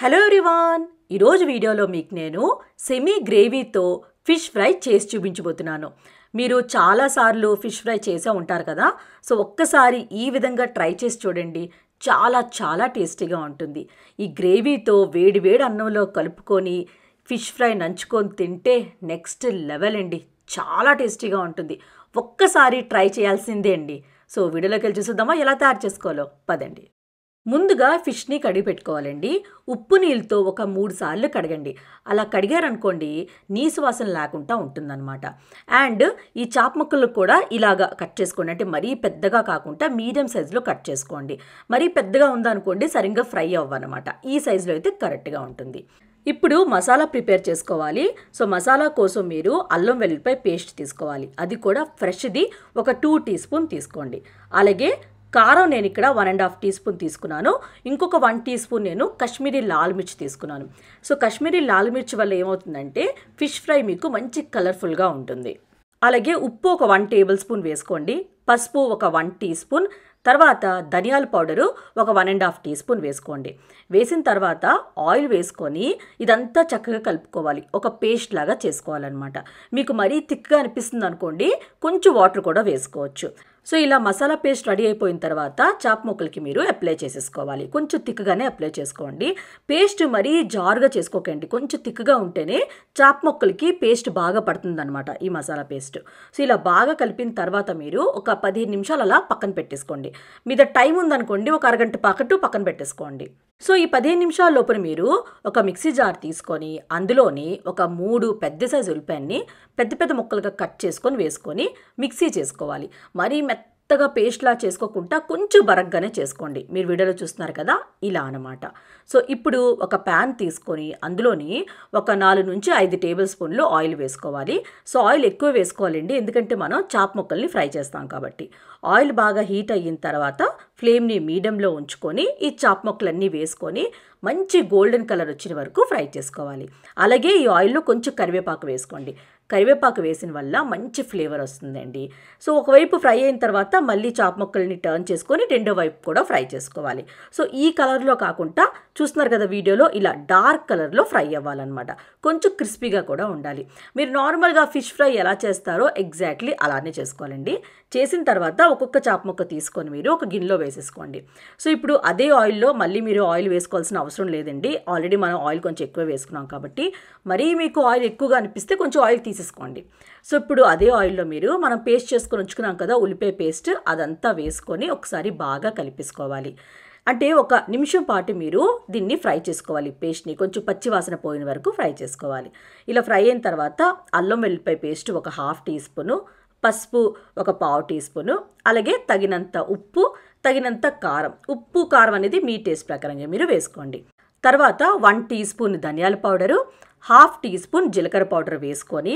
hello everyone ఈరోజు వీడియోలో మీకు నేను సెమీ గ్రేవీతో ఫిష్ ఫ్రై చేసి చూపించబోతున్నాను మీరు చాలాసార్లు ఫిష్ ఫ్రై చేసే ఉంటారు కదా సో ఒక్కసారి ఈ విధంగా ట్రై చేసి చూడండి చాలా చాలా టేస్టీగా ఉంటుంది ఈ గ్రేవీతో వేడి వేడి అన్నంలో కలుపుకొని ఫిష్ ఫ్రై నంచుకొని తింటే నెక్స్ట్ లెవెల్ అండి చాలా టేస్టీగా ఉంటుంది ఒక్కసారి ట్రై చేయాల్సిందే అండి సో వీడియోలోకి వెళ్ళి చూసుద్దామా ఎలా తయారు చేసుకోవాలో పదండి ముందుగా ఫిష్ని కడిగి పెట్టుకోవాలండి ఉప్పు నీళ్ళతో ఒక మూడు సార్లు కడగండి అలా కడిగారనుకోండి నీసు వాసన లేకుండా ఉంటుందన్నమాట అండ్ ఈ చాప ముక్కలు కూడా ఇలాగ కట్ చేసుకోండి అంటే మరీ పెద్దగా కాకుండా మీడియం సైజులో కట్ చేసుకోండి మరీ పెద్దగా ఉందనుకోండి సరిగ్గా ఫ్రై అవ్వనమాట ఈ సైజులో అయితే కరెక్ట్గా ఉంటుంది ఇప్పుడు మసాలా ప్రిపేర్ చేసుకోవాలి సో మసాలా కోసం మీరు అల్లం వెల్లిపాయ పేస్ట్ తీసుకోవాలి అది కూడా ఫ్రెష్ది ఒక టూ టీ స్పూన్ తీసుకోండి అలాగే కారం నేను ఇక్కడ one and half teaspoon తీసుకున్నాను ఇంకొక వన్ టీ స్పూన్ నేను కశ్మీరీ లాల్ మిర్చి తీసుకున్నాను సో కశ్మీరీ లాల్ మిర్చి వల్ల ఏమవుతుందంటే ఫిష్ ఫ్రై మీకు మంచి కలర్ఫుల్గా ఉంటుంది అలాగే ఉప్పు ఒక వన్ టేబుల్ స్పూన్ వేసుకోండి పసుపు ఒక వన్ టీ స్పూన్ తర్వాత ధనియాల పౌడరు ఒక one and half teaspoon వేసుకోండి వేసిన తర్వాత ఆయిల్ వేసుకొని ఇదంతా చక్కగా కలుపుకోవాలి ఒక పేస్ట్ లాగా చేసుకోవాలన్నమాట మీకు మరీ థిక్గా అనిపిస్తుంది అనుకోండి కొంచెం వాటర్ కూడా వేసుకోవచ్చు సో ఇలా మసాలా పేస్ట్ రెడీ అయిపోయిన తర్వాత చాప్ ముక్కలకి మీరు అప్లై చేసేసుకోవాలి కొంచెం తిక్గానే అప్లై చేసుకోండి పేస్ట్ మరీ జారుగా చేసుకోకండి కొంచెం తిక్గా ఉంటేనే చాప్ ముక్కలకి పేస్ట్ బాగా పడుతుందనమాట ఈ మసాలా పేస్ట్ సో ఇలా బాగా కలిపిన తర్వాత మీరు ఒక పదిహేను నిమిషాలు అలా పక్కన పెట్టేసుకోండి మీద టైం ఉందనుకోండి ఒక అరగంట పాకట్టు పక్కన పెట్టేసుకోండి సో ఈ పదిహేను నిమిషాల లోపల మీరు ఒక మిక్సీ జార్ తీసుకొని అందులోని ఒక మూడు పెద్ద సైజు ఉల్లిపాయని పెద్ద పెద్ద ముక్కలుగా కట్ చేసుకొని వేసుకొని మిక్సీ చేసుకోవాలి మరీ మెత్తగా పేస్ట్లా చేసుకోకుండా కొంచెం బరగ్గానే చేసుకోండి మీరు వీడియోలో చూస్తున్నారు కదా ఇలా అనమాట సో ఇప్పుడు ఒక ప్యాన్ తీసుకొని అందులోని ఒక నాలుగు నుంచి ఐదు టేబుల్ స్పూన్లు ఆయిల్ వేసుకోవాలి సో ఆయిల్ ఎక్కువ వేసుకోవాలండి ఎందుకంటే మనం చాప్ ముక్కల్ని ఫ్రై చేస్తాం కాబట్టి ఆయిల్ బాగా హీట్ అయిన తర్వాత ఫ్లేమ్ని మీడియంలో ఉంచుకొని ఈ చాప్ ముక్కలన్నీ వేసుకొని మంచి గోల్డెన్ కలర్ వచ్చిన వరకు ఫ్రై చేసుకోవాలి అలాగే ఈ ఆయిల్లో కొంచెం కరివేపాకు వేసుకోండి కరివేపాకు వేసిన వల్ల మంచి ఫ్లేవర్ వస్తుందండి సో ఒకవైపు ఫ్రై అయిన తర్వాత మళ్ళీ చాప్ ముక్కల్ని టర్న్ చేసుకొని రెండో వైపు కూడా ఫ్రై చేసుకోవాలి సో ఈ కలర్లో కాకుండా చూస్తున్నారు కదా వీడియోలో ఇలా డార్క్ కలర్లో ఫ్రై అవ్వాలన్నమాట కొంచెం క్రిస్పీగా కూడా ఉండాలి మీరు నార్మల్గా ఫిష్ ఫ్రై ఎలా చేస్తారో ఎగ్జాక్ట్లీ అలానే చేసుకోవాలండి చేసిన తర్వాత ఒక్కొక్క చాప ముక్క తీసుకొని మీరు ఒక గిన్నెలో వేసేసుకోండి సో ఇప్పుడు అదే ఆయిల్లో మళ్ళీ మీరు ఆయిల్ వేసుకోవాల్సిన అవసరం లేదండి ఆల్రెడీ మనం ఆయిల్ కొంచెం ఎక్కువ వేసుకున్నాం కాబట్టి మరీ మీకు ఆయిల్ ఎక్కువగా అనిపిస్తే కొంచెం ఆయిల్ తీసి తీసేసుకోండి సో ఇప్పుడు అదే ఆయిల్లో మీరు మనం పేస్ట్ చేసుకొని ఉంచుకున్నాం కదా ఉల్లిపాయ పేస్ట్ అదంతా వేసుకొని ఒకసారి బాగా కలిపేసుకోవాలి అంటే ఒక నిమిషం పాటు మీరు దీన్ని ఫ్రై చేసుకోవాలి పేస్ట్ని కొంచెం పచ్చివాసన పోయిన వరకు ఫ్రై చేసుకోవాలి ఇలా ఫ్రై అయిన తర్వాత అల్లం వెల్లిపాయ పేస్ట్ ఒక హాఫ్ టీ స్పూను పసుపు ఒక పావు టీ స్పూను అలాగే తగినంత ఉప్పు తగినంత కారం ఉప్పు కారం అనేది మీ టేస్ట్ ప్రకారంగా మీరు వేసుకోండి తర్వాత వన్ టీ స్పూన్ ధనియాల పౌడరు హాఫ్ టీ స్పూన్ జీలకర్ర పౌడర్ వేసుకొని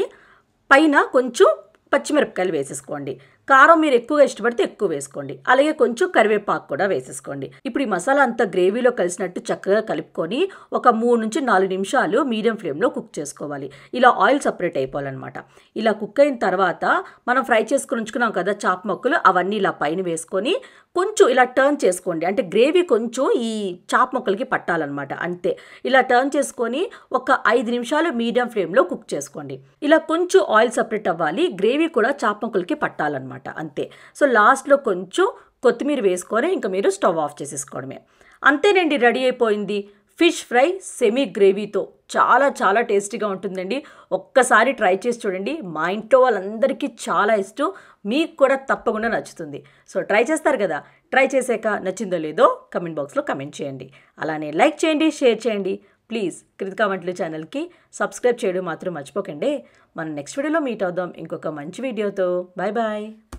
పైన కొంచెం పచ్చిమిరపకాయలు వేసేసుకోండి కారం మీరు ఎక్కువగా ఇష్టపడితే ఎక్కువ వేసుకోండి అలాగే కొంచెం కరివేపాకు కూడా వేసేసుకోండి ఇప్పుడు ఈ మసాలా అంతా గ్రేవీలో కలిసినట్టు చక్కగా కలుపుకొని ఒక మూడు నుంచి నాలుగు నిమిషాలు మీడియం ఫ్లేమ్లో కుక్ చేసుకోవాలి ఇలా ఆయిల్ సపరేట్ అయిపోవాలన్నమాట ఇలా కుక్ అయిన తర్వాత మనం ఫ్రై చేసుకుని ఉంచుకున్నాం కదా చాప్ మొక్కలు అవన్నీ ఇలా పైన వేసుకొని కొంచెం ఇలా టర్న్ చేసుకోండి అంటే గ్రేవీ కొంచెం ఈ చాప్ మొక్కలకి పట్టాలన్నమాట అంతే ఇలా టర్న్ చేసుకొని ఒక ఐదు నిమిషాలు మీడియం ఫ్లేమ్లో కుక్ చేసుకోండి ఇలా కొంచెం ఆయిల్ సపరేట్ అవ్వాలి గ్రేవీ కూడా చాప్ మొక్కలకి పట్టాలన్నమాట అనమాట అంతే సో లాస్ట్లో కొంచెం కొత్తిమీర వేసుకొని ఇంకా మీరు స్టవ్ ఆఫ్ చేసేసుకోవడమే అంతేనండి రెడీ అయిపోయింది ఫిష్ ఫ్రై సెమీ గ్రేవీతో చాలా చాలా టేస్టీగా ఉంటుందండి ఒక్కసారి ట్రై చేసి చూడండి మా ఇంట్లో వాళ్ళందరికీ చాలా ఇష్టం మీకు కూడా తప్పకుండా నచ్చుతుంది సో ట్రై చేస్తారు కదా ట్రై చేశాక నచ్చిందో లేదో కమెంట్ బాక్స్లో కమెంట్ చేయండి అలానే లైక్ చేయండి షేర్ చేయండి ప్లీజ్ కృతికా వంటలు ఛానల్కి సబ్స్క్రైబ్ చేయడం మాత్రం మర్చిపోకండి మనం నెక్స్ట్ వీడియోలో మీట్ అవుదాం ఇంకొక మంచి వీడియోతో బాయ్ బాయ్